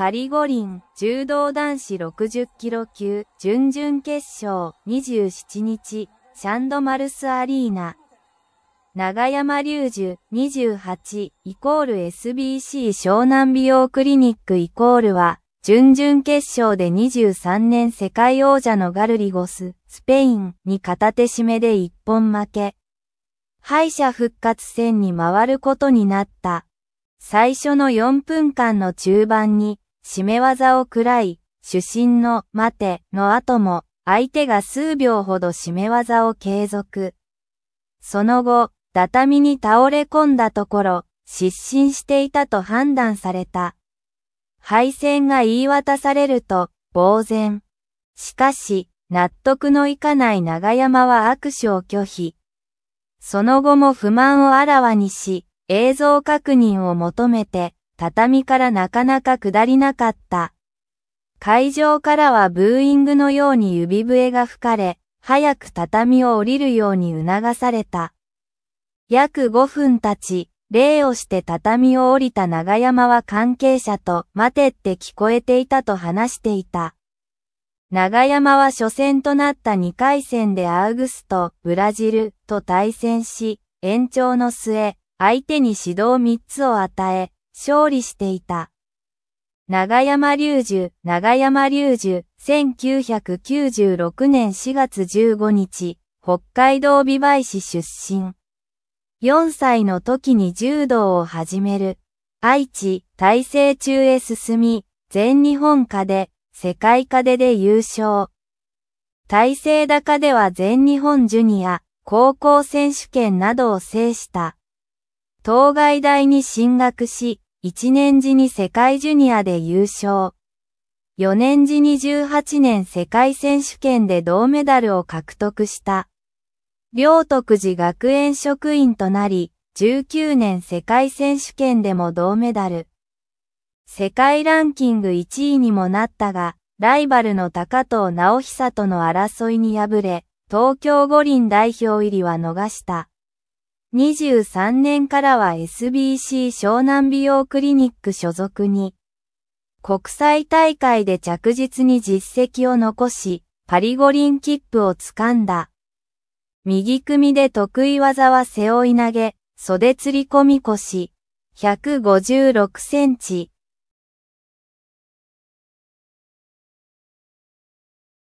パリ五輪、柔道男子60キロ級、準々決勝、27日、シャンドマルスアリーナ。長山隆樹、28、イコール SBC 湘南美容クリニックイコールは、準々決勝で23年世界王者のガルリゴス、スペインに片手締めで一本負け。敗者復活戦に回ることになった。最初の4分間の中盤に、締め技を喰らい、主審の待ての後も、相手が数秒ほど締め技を継続。その後、畳に倒れ込んだところ、失神していたと判断された。敗戦が言い渡されると、呆然。しかし、納得のいかない長山は握手を拒否。その後も不満をあらわにし、映像確認を求めて、畳からなかなか下りなかった。会場からはブーイングのように指笛が吹かれ、早く畳を降りるように促された。約5分経ち、礼をして畳を降りた長山は関係者と待てって聞こえていたと話していた。長山は初戦となった2回戦でアウグスト、ブラジルと対戦し、延長の末、相手に指導3つを与え、勝利していた。長山隆樹、長山隆樹、1996年4月15日、北海道美唄市出身。4歳の時に柔道を始める。愛知、大成中へ進み、全日本科で、世界課でで優勝。大成高では全日本ジュニア、高校選手権などを制した。東外大に進学し、1年時に世界ジュニアで優勝。4年時に18年世界選手権で銅メダルを獲得した。両徳寺学園職員となり、19年世界選手権でも銅メダル。世界ランキング1位にもなったが、ライバルの高藤直久との争いに敗れ、東京五輪代表入りは逃した。23年からは SBC 湘南美容クリニック所属に、国際大会で着実に実績を残し、パリ五輪切符を掴んだ。右組で得意技は背負い投げ、袖釣り込み腰、156センチ。